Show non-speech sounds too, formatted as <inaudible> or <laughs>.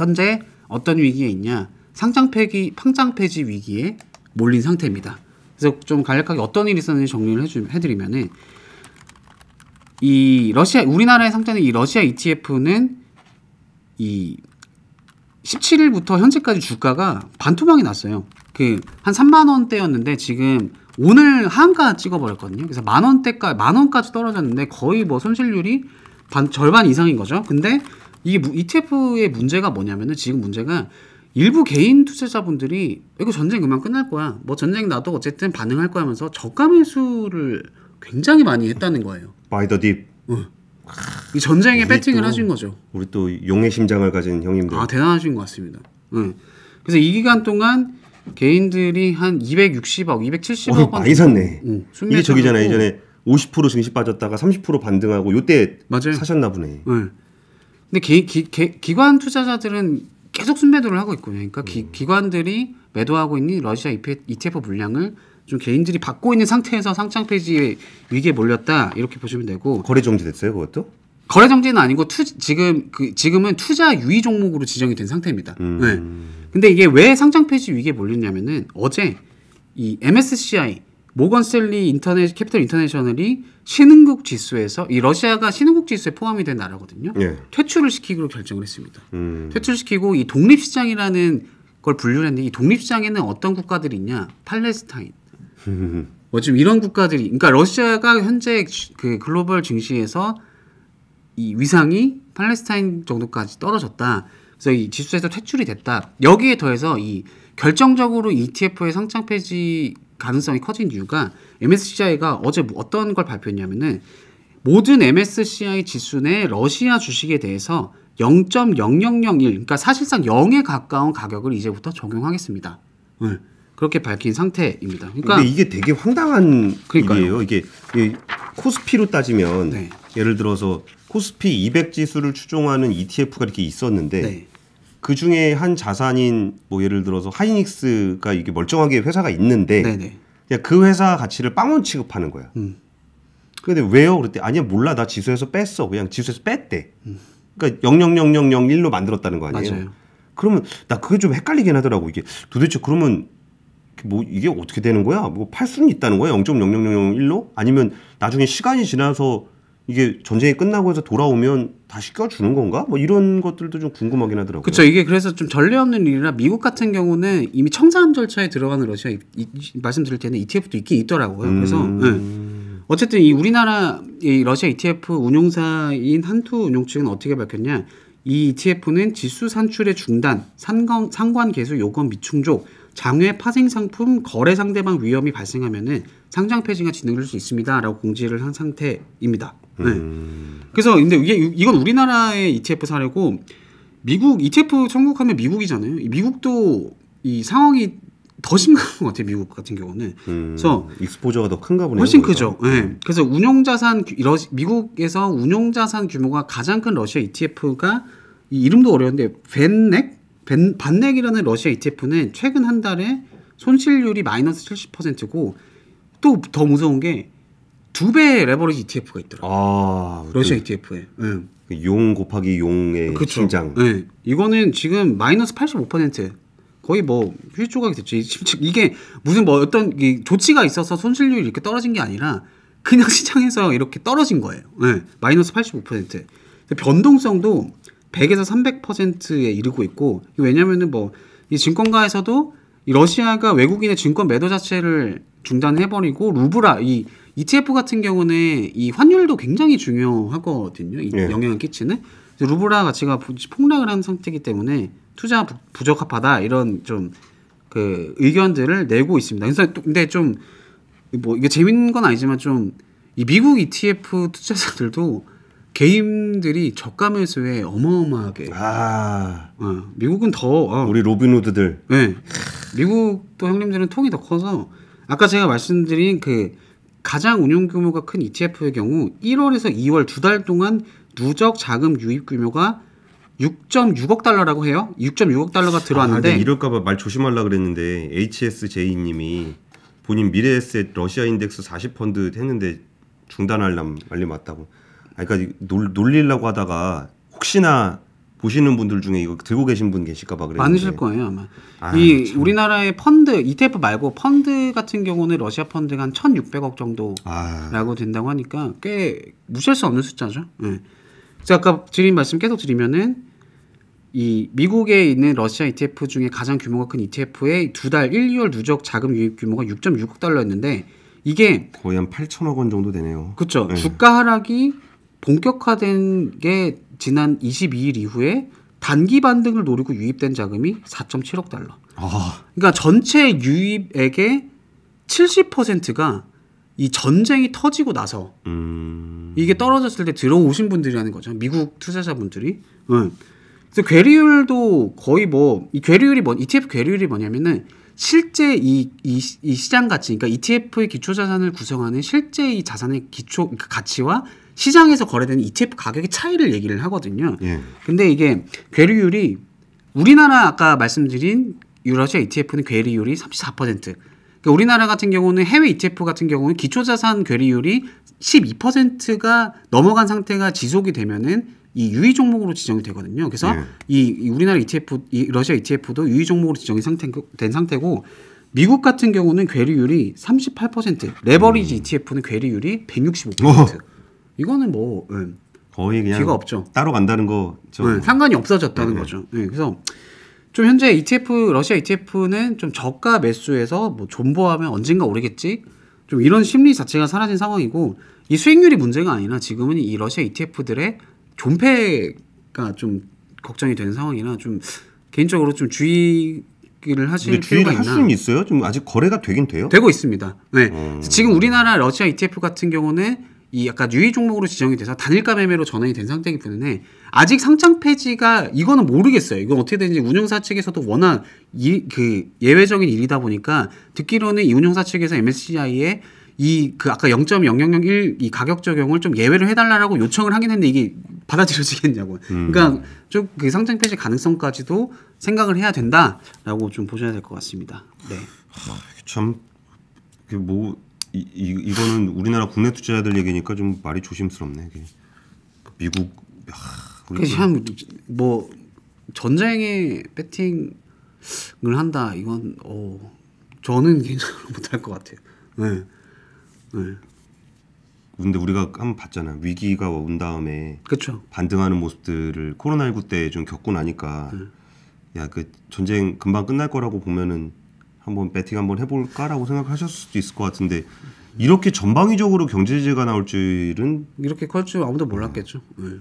현재 어떤 위기에 있냐? 상장 폐기, 상장 폐지 위기에 몰린 상태입니다. 그래서 좀 간략하게 어떤 일이 있었는지 정리를 해주, 해드리면은 이 러시아 우리나라에 상장된 이 러시아 ETF는 이 17일부터 현재까지 주가가 반토막이 났어요. 그 한 3만 원대였는데 지금 오늘 한가 찍어버렸거든요. 그래서 만 원대까 지만 원까지 떨어졌는데 거의 뭐 손실률이 반 절반 이상인 거죠. 근데 이게 ETF의 문제가 뭐냐면은 지금 문제가 일부 개인 투자자분들이 이거 전쟁 그만 끝날 거야. 뭐 전쟁 나도 어쨌든 반응할 거야 하면서 저가 매수를 굉장히 많이 했다는 거예요. 바이 더 딥. 응. 이 전쟁에 배팅을 하신 거죠. 우리 또 용의 심장을 가진 형님들. 아 대단하신 것 같습니다. 응. 그래서 이 기간 동안 개인들이 한 260억, 270억 어, 많이 샀네. 응, 이게 저기잖아요. 예전에 50% 증시 빠졌다가 30% 반등하고 요때 맞아요. 사셨나 보네. 응. 근데 기, 기, 기, 관 투자자들은 계속 순매도를 하고 있고요. 그러니까 음. 기, 관들이 매도하고 있는 러시아 ETF e 물량을 좀 개인들이 받고 있는 상태에서 상장 폐지 위기에 몰렸다 이렇게 보시면 되고 거래 정지됐어요 그것도? 거래 정지는 아니고 투, 지금 그 지금은 투자 유의 종목으로 지정이 된 상태입니다. 음. 네. 근데 이게 왜 상장 폐지 위기에 몰렸냐면은 어제 이 MSCI 모건 셀리 인터넷 캐피털 인터내셔널이 신흥국 지수에서 이 러시아가 신흥국 지수에 포함이 된 나라거든요. 예. 퇴출을 시키기로 결정을 했습니다. 음. 퇴출 시키고 이 독립 시장이라는 걸 분류를 했는데 이 독립 시장에는 어떤 국가들이 있냐? 팔레스타인. <laughs> 뭐 지금 이런 국가들이 그러니까 러시아가 현재 그 글로벌 증시에서 이 위상이 팔레스타인 정도까지 떨어졌다. 그래서 이 지수에서 퇴출이 됐다. 여기에 더해서 이 결정적으로 ETF의 상장 폐지 가능성이 커진 이유가 MSCI가 어제 뭐 어떤 걸 발표했냐면은 모든 MSCI 지수 내 러시아 주식에 대해서 0.0001 그러니까 사실상 0에 가까운 가격을 이제부터 적용하겠습니다. 응. 예. 그렇게 밝힌 상태입니다. 그러니까 근데 이게 되게 황당한 그러니까요. 일이에요. 이게, 코스피로 따지면 네. 예를 들어서 코스피 200 지수를 추종하는 ETF가 이렇게 있었는데 네. 그 중에 한 자산인 뭐 예를 들어서 하이닉스가 이게 멀쩡하게 회사가 있는데 네네. 네. 그냥 그 회사 가치를 빵원 취급하는 거야. 음. 근데 왜요? 그랬더니 아니야 몰라 나 지수에서 뺐어. 그냥 지수에서 뺐대. 음. 그러니까 0 0 0 0 0 1로 만들었다는 거 아니에요? 맞아요. 그러면 나 그게 좀 헷갈리긴 하더라고 이게 도대체 그러면 뭐 이게 어떻게 되는 거야? 뭐 팔 수는 있다는 거야? 0.0001로? 아니면 나중에 시간이 지나서 이게 전쟁이 끝나고 해서 돌아오면 다시 껴주는 건가? 뭐 이런 것들도 좀 궁금하긴 하더라고요. 그렇죠. 이게 그래서 좀 전례 없는 일이라 미국 같은 경우는 이미 청산 절차에 들어가는 러시아 이, 이, 말씀드릴 때는 ETF도 있긴 있더라고요. 음. 그래서 네. 어쨌든 이 우리나라 이 러시아 ETF 운용사인 한투 운용 측은 어떻게 밝혔냐? 이 ETF는 지수 산출의 중단, 상관, 상관 계수 요건 미충족, 장외 파생 상품 거래 상대방 위험이 발생하면은 상장 폐지가 진행될 수 있습니다라고 공지를 한 상태입니다. 네. 음. 그래서 근데 이게 이건 우리나라의 ETF 사례고 미국 ETF 청국하면 미국이잖아요. 미국도 이 상황이 더 심각한 것 같아요. 미국 같은 경우는. 음, 그래서 익스포저가 더 큰가 보네요. 훨씬 거기서. 크죠. 네. 음. 그래서 운용자산 러시, 미국에서 운용자산 규모가 가장 큰 러시아 ETF가 이 이름도 어려운데 벤넥 반넥이라는 러시아 ETF는 최근 한 달에 손실률이 마이너스 70%고 또 더 무서운 게 두 배의 레버리지 ETF가 있더라고요. 아, 그 러시아 e 예. 그, ETF에. 응. 용 곱하기 용의 그쵸. 장 네. 예. 이거는 지금 마이너스 85% 거의 뭐휴조각이 됐지. 이게 무슨 뭐 어떤 조치가 있어서 손실률이 이렇게 떨어진 게 아니라 그냥 <laughs> 시장에서 이렇게 떨어진 거예요. 네. 마이너스 85%. 변동성도 100에서 300%에 이르고 있고 왜냐면은 뭐 이 증권가에서도 이 러시아가 외국인의 증권 매도 자체를 중단해버리고 루브라 이 ETF 같은 경우는 이 환율도 굉장히 중요하거든요. 이 예. 영향을 끼치는 루브라 가치가 폭락을 한 상태이기 때문에 투자 부적합하다 이런 좀 그 의견들을 내고 있습니다. 그래서 근데 좀 뭐 이게 재밌는 건 아니지만 좀 이 미국 ETF 투자자들도 게임들이 저가 매수에 어마어마하게. 아. 어, 미국은 더. 어. 우리 로빈후드들. 네. 미국도 형님들은 통이 더 커서 아까 제가 말씀드린 그 가장 운용 규모가 큰 ETF의 경우 1월에서 2월 두 달 동안 누적 자금 유입 규모가 6.6억 달러라고 해요. 6.6억 달러가 아, 들어왔는데 아, 이럴까봐 말 조심하려 그랬는데 HSJ님이 본인 미래에셋 러시아 인덱스 40 펀드 했는데 중단할람 알림 왔다고. 그러니까 놀, 놀리려고 하다가 혹시나 보시는 분들 중에 이거 들고 계신 분 계실까봐 그래요. 많으실 거예요 아마. 아, 이 참. 우리나라의 펀드 ETF 말고 펀드 같은 경우는 러시아 펀드가 한 1,600억 정도라고 아. 된다고 하니까 꽤 무시할 수 없는 숫자죠. 네. 예. 그래 아까 드린 말씀 계속 드리면은 이 미국에 있는 러시아 ETF 중에 가장 규모가 큰 ETF의 두 달 1, 2월 누적 자금 유입 규모가 6.6억 달러였는데 이게 거의 한 8천억 원 정도 되네요. 그렇죠. 네. 주가 하락이 본격화된 게 지난 22일 이후에 단기 반등을 노리고 유입된 자금이 4.7억 달러. 아. 그러니까 전체 유입액의 70%가 이 전쟁이 터지고 나서 음. 이게 떨어졌을 때 들어오신 분들이라는 거죠. 미국 투자자분들이. 응. 예. 그래서 괴리율도 거의 뭐 이 괴리율이 뭐 ETF 괴리율이 뭐냐면은 실제 이, 이, 이 시장 가치, 그러니까 ETF의 기초 자산을 구성하는 실제 이 자산의 기초 그러니까 가치와 시장에서 거래된는 ETF 가격의 차이를 얘기를 하거든요. 예. 근데 이게 괴리율이 우리나라 아까 말씀드린 유라시아 ETF는 괴리율이 34%. 그러니까 우리나라 같은 경우는 해외 ETF 같은 경우는 기초자산 괴리율이 12%가 넘어간 상태가 지속이 되면은 이 유의 종목으로 지정이 되거든요. 그래서 예. 이 우리나라 ETF, 이 러시아 ETF도 유의 종목으로 지정이 상태, 된 상태고 미국 같은 경우는 괴리율이 38% 레버리지 음. ETF는 괴리율이 165%. 어. 이거는 뭐 네. 거의 그냥 뒤가 없죠. 따로 간다는 거 네, 상관이 없어졌다는 네. 네. 거죠. 네, 그래서 좀 현재 ETF 러시아 ETF는 좀 저가 매수에서 뭐 존버하면 언젠가 오르겠지 좀 이런 심리 자체가 사라진 상황이고 이 수익률이 문제가 아니라 지금은 이 러시아 ETF들의 존폐가 좀 걱정이 되는 상황이나 좀 개인적으로 좀 주의 를 하실 필요가 있나? 할 수는 있어요. 좀 아직 거래가 되긴 돼요. 되고 있습니다. 네. 음. 지금 우리나라 러시아 ETF 같은 경우는 이 약간 유의 종목으로 지정이 돼서 단일가 매매로 전환이 된 상태이기 때문에 아직 상장 폐지가 이거는 모르겠어요. 이건 어떻게 되는지 운영사 측에서도 워낙 이, 그 예외적인 일이다 보니까 듣기로는 이 운영사 측에서 MSCI에 이그 아까 0.0001 이 가격 적용을 좀 예외를 해달라라고 요청을 하긴 했는데 이게 받아들여지겠냐고. 음. 그러니까 좀 그 상장 폐지 가능성까지도 생각을 해야 된다라고 좀 보셔야 될 것 같습니다. 네. 참, 그뭐 이, 이 이거는 우리나라 국내 투자자들 얘기니까 좀 말이 조심스럽네. 이게. 미국 참뭐 아, 전쟁에 배팅을 한다 이건 어 저는 개인적으로 <laughs> 못할 것 같아요. 네. 네. 근데 우리가 한번 봤잖아 위기가 온 다음에 그쵸. 반등하는 모습들을 코로나 19때 좀 겪고 나니까 네. 야그 전쟁 금방 끝날 거라고 보면은 한번 배팅 한번 해볼까라고 생각하셨을 수도 있을 것 같은데 이렇게 전방위적으로 경제 제재가 나올 줄은 이렇게 컸죠 아무도 몰랐겠죠. 네.